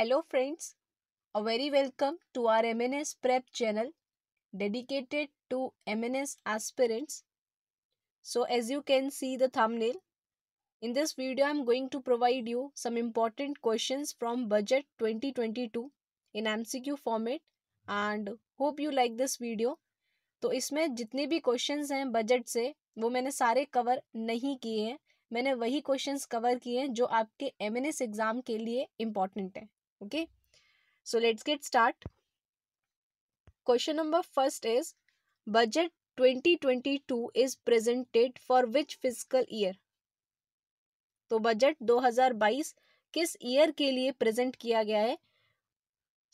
Hello friends a very welcome to R M N S prep channel dedicated to M N S aspirants so as you can see the thumbnail in this video I am going to provide you some important question from budget twenty twenty two in M C Q format and hope you like this video तो इसमें जितने भी question हैं budget से वो मैंने सारे cover नहीं किए हैं मैंने वही क्वेश्चन कवर किए हैं जो आपके एम एन एस एग्ज़ाम के लिए इम्पॉर्टेंट हैं okay so let's get start question number first is budget 2022 is presented for which fiscal year तो बजट 2022 किस ईयर के लिए प्रेजेंट किया गया है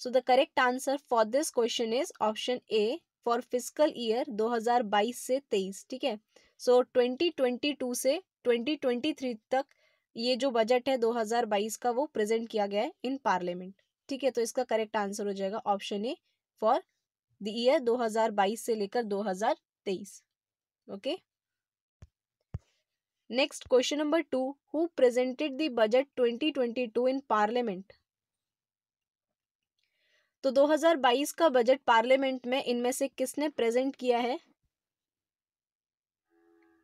so the correct answer for this question is option A for physical year 2022 से 23 ठीक है सो so, 2022 से 2023 तक ये जो बजट है 2022 का वो प्रेजेंट किया गया है इन पार्लियामेंट ठीक है तो इसका करेक्ट आंसर हो जाएगा option A for the year 2022 से लेकर 2023 okay next question number two who presented the budget 2022 in parliament तो 2022 का बजट पार्लियामेंट में इनमें से किसने प्रेजेंट किया है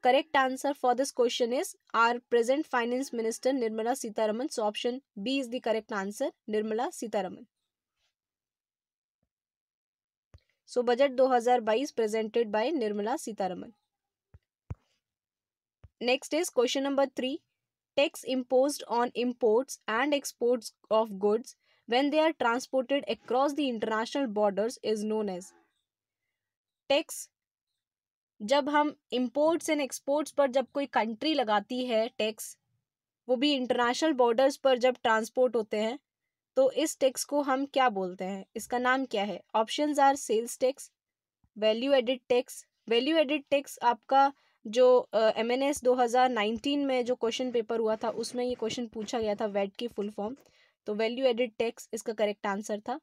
correct answer for this question is our present finance minister Nirmala Sitharaman so option B is the correct answer Nirmala Sitharaman so budget 2022 presented by Nirmala Sitharaman next is question number three tax impose on imports and export of goods when they are transported across the international border is known as tax जब हम imports and exports पर जब कोई country लगाती है tax वो भी international borders पर जब ट्रांसपोर्ट होते हैं तो इस टैक्स को हम क्या बोलते हैं इसका नाम क्या है option are sales tax value added tax value added tax आपका जो एम एन एस दो हज़ार नाइनटीन में जो क्वेश्चन पेपर हुआ था उसमें ये क्वेश्चन पूछा गया था वेट की फुल फॉर्म तो वैल्यू एडिड टैक्स इसका करेक्ट आंसर था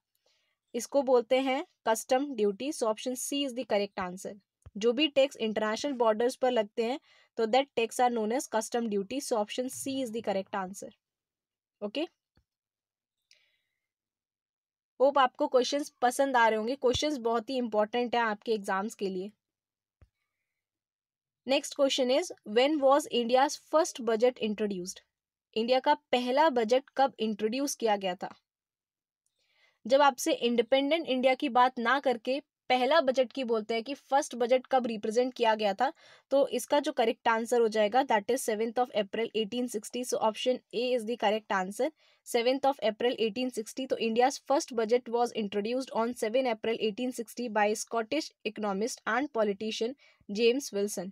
इसको बोलते हैं custom duty so option C is the correct answer जो भी टैक्स इंटरनेशनल बॉर्डर्स पर लगते हैं तो that tax are known as custom duty so option C is the correct answer okay hope आपको क्वेश्चंस पसंद आ रहे होंगे क्वेश्चंस बहुत ही इंपॉर्टेंट है आपके एग्जाम्स के लिए next question is when was India first budget introduced India का पहला बजट कब इंट्रोड्यूस किया गया था जब आपसे इंडिपेंडेंट इंडिया की बात ना करके पहला बजट की बोलते हैं कि फर्स्ट बजट कब रिप्रेजेंट किया गया था तो इसका जो करेक्ट आंसर हो जाएगा that is seventh of April 1860 so option A is the correct answer seventh of April 1860 तो India first budget was introduced on seven April 1860 by Scottish economist and politician James Wilson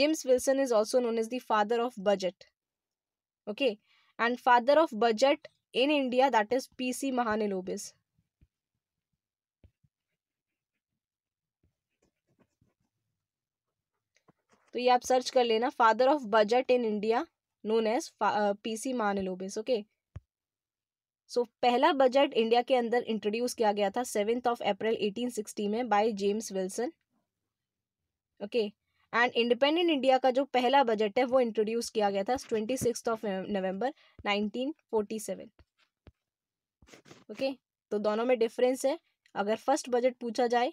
James Wilson is also known is the father of budget okay and father of budget in India that is P C Mahalanobis तो ये आप search कर लेना father of budget in India known as P C Mahalanobis okay so पहला budget India के अंदर introduce किया गया था सेवेंथ ऑफ अप्रैल 1860 में by James Wilson okay and independent India का जो पहला बजट है वो इंट्रोड्यूस किया गया था twenty six of November nineteen forty seven okay तो दोनों में डिफरेंस है अगर फर्स्ट बजट पूछा जाए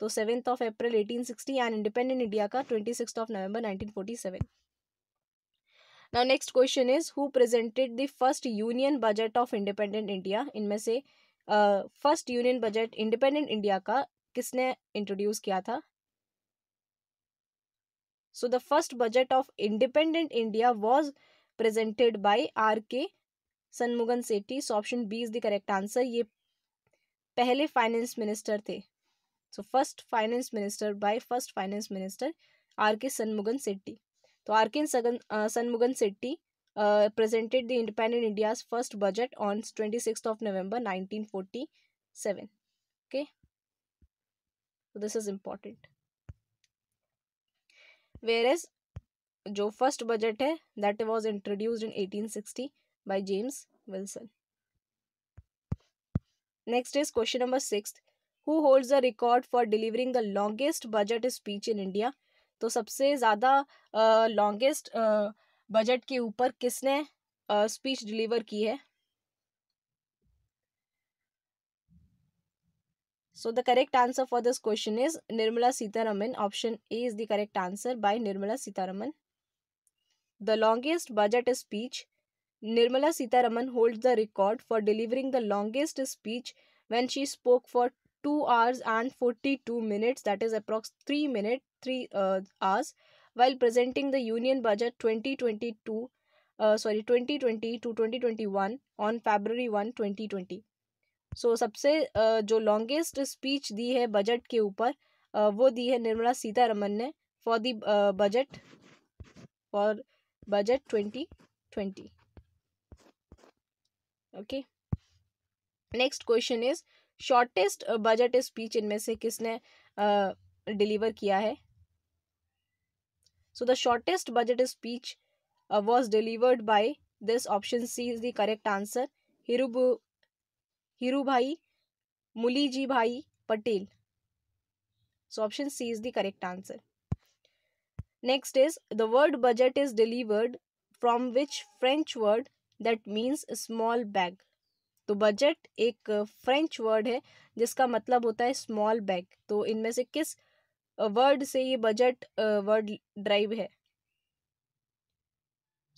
तो seventh of April 1860 and independent India का twenty six of November 1947 now next question is who presented the first union budget of independent India इनमें से first union budget independent India का किसने इंट्रोड्यूस किया था so the first budget of independent India was presented by R K Shanmukham Chetty so option B is the correct answer ये पहले finance minister थे so first finance minister by first finance minister R K Shanmukham Chetty तो R K Shanmukham Chetty presented the independent India first budget on twenty six of November nineteen forty seven okay this is important where as जो first budget है that was introduced in eighteen sixty by James Wilson next is question number six who holds a record for delivering the longest budget speech in India तो सबसे ज़्यादा longest budget के ऊपर किसने speech deliver की है so the correct answer for this question is Nirmala Sitharaman option A is the correct answer by Nirmala Sitharaman the longest budget speech Nirmala Sitharaman hold the record for delivering the longest speech when she spoke for two hours and forty two minutes that is approx three minute three hours while presenting the union budget twenty twenty two sorry twenty twenty two twenty twenty one on February one twenty twenty so सबसे uh, जो longest speech दी है budget के ऊपर uh, वो दी है निर्मला सीतारमन ने for the budget for budget twenty twenty okay next question is shortest budget speech इनमें से किसने डिलीवर uh, किया है so the shortest budget speech was delivered by this option C is the correct answer Hiru Bhai Mulji Bhai Patel so option C is the correct answer next is the word budget is delivered from which French word that means small bag तो budget एक French word है जिसका मतलब होता है small bag तो इनमें से किस वर्ड से ये बजट वर्ड ड्राइव है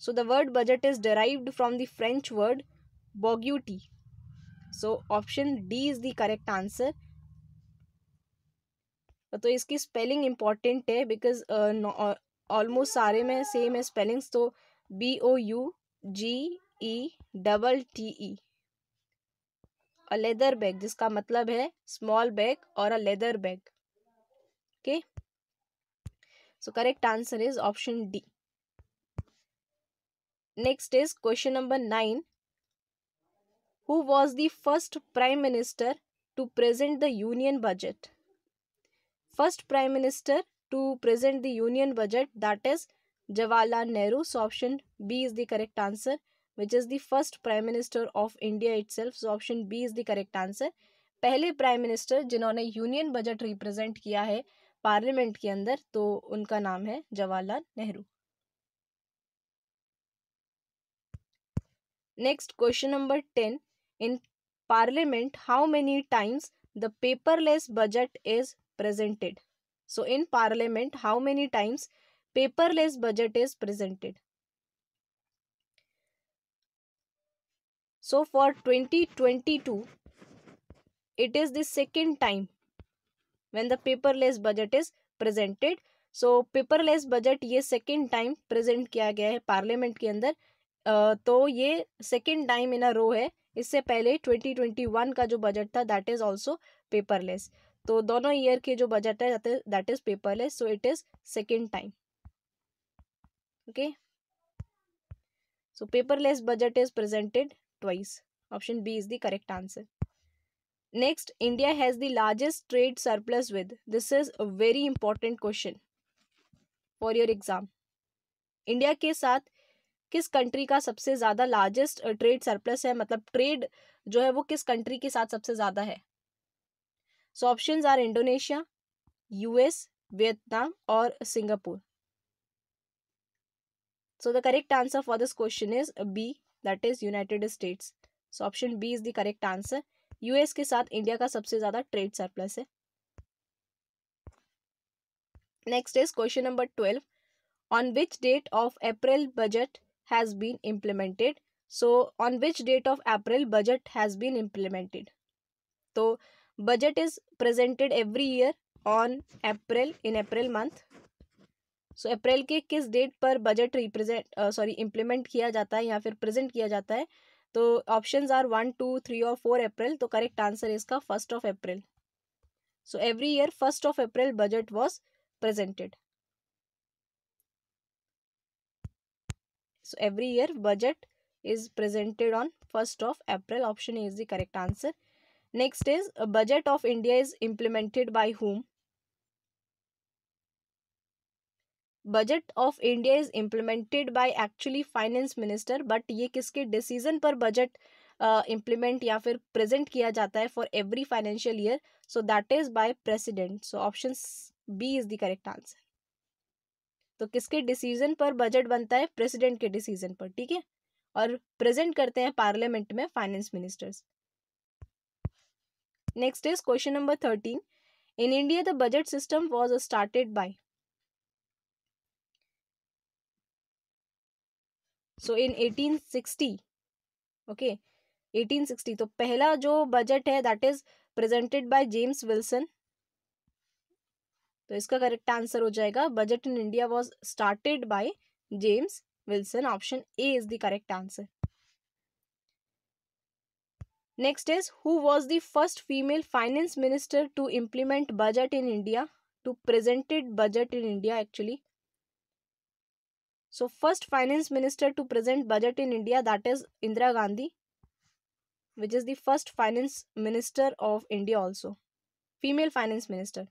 so the word budget is derived from the French word bougette so option D is the correct answer तो इसकी स्पेलिंग इम्पॉर्टेंट है बिकॉज ऑलमोस्ट सारे में सेम है स्पेलिंग्स तो B O U G E double T E a leather bag जिसका मतलब है स्मॉल बैग और a leather bag okay so correct answer is option D next is question number nine who was the first prime minister to present the union budget first prime minister to present the union budget that is Jawaharlal Nehru so option B is the correct answer which is the first prime minister of India itself option B is the correct answer पहले prime minister जिन्होंने union budget represent किया है parliament के अंदर तो उनका नाम है Jawaharlal Nehru next question number ten in parliament how many times the paperless budget is presented so in parliament how many times paperless budget is presented so for 2022 it is the second time when the paperless budget is presented so paperless budget ye second time present kiya gaya hai parliament ke andar uh, to ye second time in a row hai इससे पहले 2021 twenty one का जो budget था that is also paperless तो दोनों year के जो budget है that is paperless so it is second time okay so paperless budget is presented twice. Option B is the correct answer. Next, India has the largest trade surplus with. This is a very important question for your exam. India के साथ किस country का सबसे ज़्यादा largest trade surplus है मतलब trade जो है वो किस कंट्री के साथ सबसे ज़्यादा है so option are Indonesia US Vietnam और Singapore so the correct answer for this question is B that is United States so option B is the correct answer US के साथ इंडिया का सबसे ज्यादा ट्रेड सरप्लस है next is question number twelve on which date of April budget has been implemented so on which date of April budget has been implemented तो budget is presented every year on April in April month so so, अप्रैल के किस date पर budget represent sorry implement किया जाता है या फिर प्रेजेंट किया जाता है तो option are one two three और फोर अप्रैल तो करेक्ट आंसर इसका first of April so every year first of April budget was presented so every year budget is presented on first of April option is the correct answer next is budget of India is implemented by home budget of India is implemented by actually finance minister but ये किसके decision पर budget implement uh, या फिर present किया जाता है for every financial year so that is by president so option B is the correct answer तो किसके डिसीजन पर बजट बनता है प्रेसिडेंट के डिसीजन पर ठीक है और प्रेजेंट करते हैं पार्लियामेंट में finance ministers next is question number thirteen in India the budget system was started by so in 1860 okay 1860 तो पहला जो बजट है that is presented by James Wilson तो इसका करेक्ट आंसर हो जाएगा budget in India was started by James Wilson option A is the correct answer next is who was the first female finance minister to implement budget in India to presented budget in India actually so first finance minister to present budget in india that is indira gandhi which is the first finance minister of india also female finance minister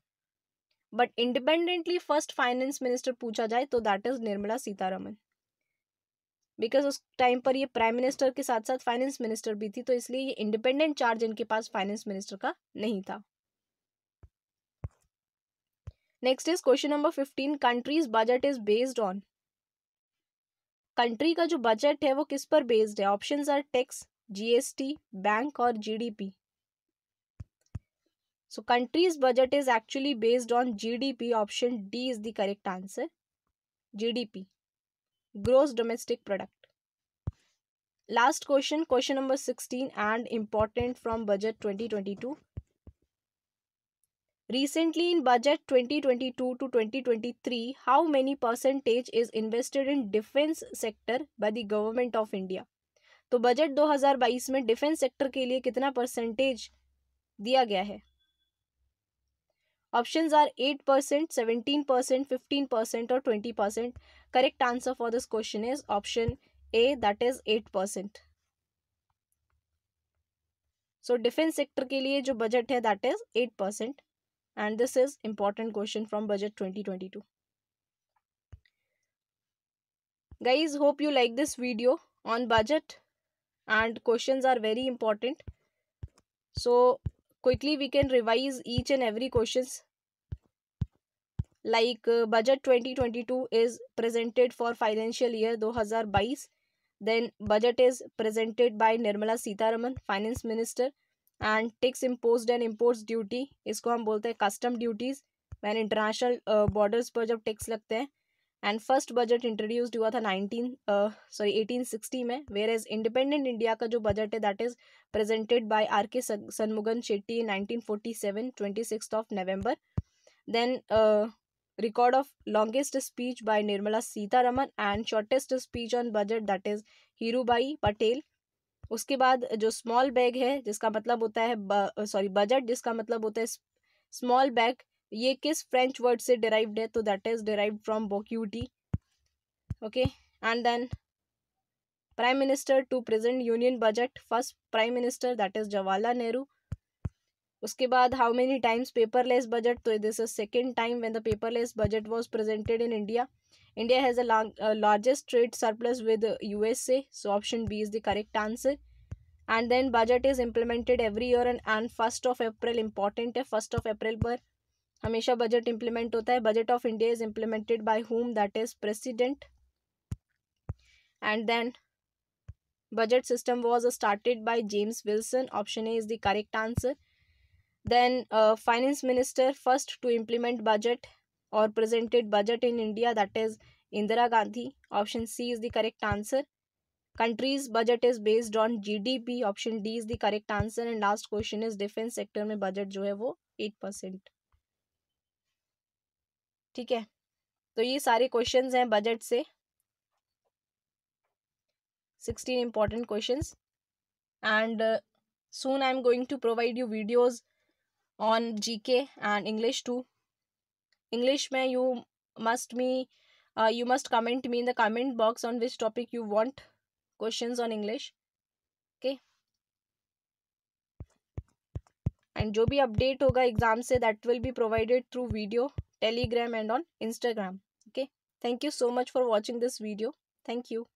but independently first finance minister पूछा जाए तो that is Nirmala Sitharaman because उस time पर ये prime minister के साथ साथ finance minister भी थी तो इसलिए ये इंडिपेंडेंट चार्ज इनके पास फाइनेंस मिनिस्टर का नहीं था next is question number fifteen countries budget is based on country का जो बजट है वो किस पर बेस्ड है options are tax GST bank और GDP so countries budget is actually based on GDP option D is the correct answer GDP gross domestic product last question question number sixteen and important from budget twenty twenty two Recently in budget 2022 to 2023, how many percentage is invested in defense sector by the government of India? तो budget 2022 में defence sector के लिए कितना percentage दिया गया है option are eight percent seventeen percent fifteen percent और twenty percent correct answer for this question is option A that is eight percent so defence sector के लिए जो बजट है that is eight percent and this is important question from budget 2022 guys hope you like this video on budget and questions are very important so quickly we can revise each and every questions like uh, budget 2022 is presented for financial year 2022 then budget is presented by nirmala sitaraman finance minister and tax impose and imports duty इसको हम बोलते हैं custom duties when international borders पर जब tax लगते हैं and first budget introduced हुआ था नाइनटीन सॉरी एटीन सिक्सटी में वेयर एज इंडिपेंडेंट इंडिया का जो बजट है that is presented by R K Shanmukham Chetty in nineteen forty seven twenty six of November then of longest speech speech Nirmala Sitharaman and shortest speech on budget that is is Hirubai Patel उसके बाद जो small bag है जिसका मतलब होता है sorry budget जिसका मतलब होता है स्मॉल बैग ये किस फ्रेंच वर्ड से डिराइव्ड है तो that is derived from bougette okay and then prime minister to present union budget first prime minister that is Jawaharlal Nehru उसके बाद how many times paperless budget तो this is second time when the paperless budget was presented in India India has a long, uh, largest trade surplus with USA. So option B is the correct answer. And then budget is implemented every year and, and 1st of April important First of April, April पर budget implement. Implement होता है budget of India is implemented by whom that is president. And then budget system was started by James Wilson. Option A is the correct answer. Then uh, finance minister first to implement budget or presented budget in India that is Indira Gandhi. Option C is the correct answer. Country's budget is based on GDP. Option D is the correct answer. And last question is defense sector mein budget jo hai wo 8% percent ठीक है तो ये सारे question हैं budget से sixteen important question and soon i'm going to provide you videos on gk and english too English में you must me you must comment me in the comment box on which topic you want question on English okay and जो भी update होगा exam से that will be provided through video Telegram and on Instagram okay thank you so much for watching this video thank you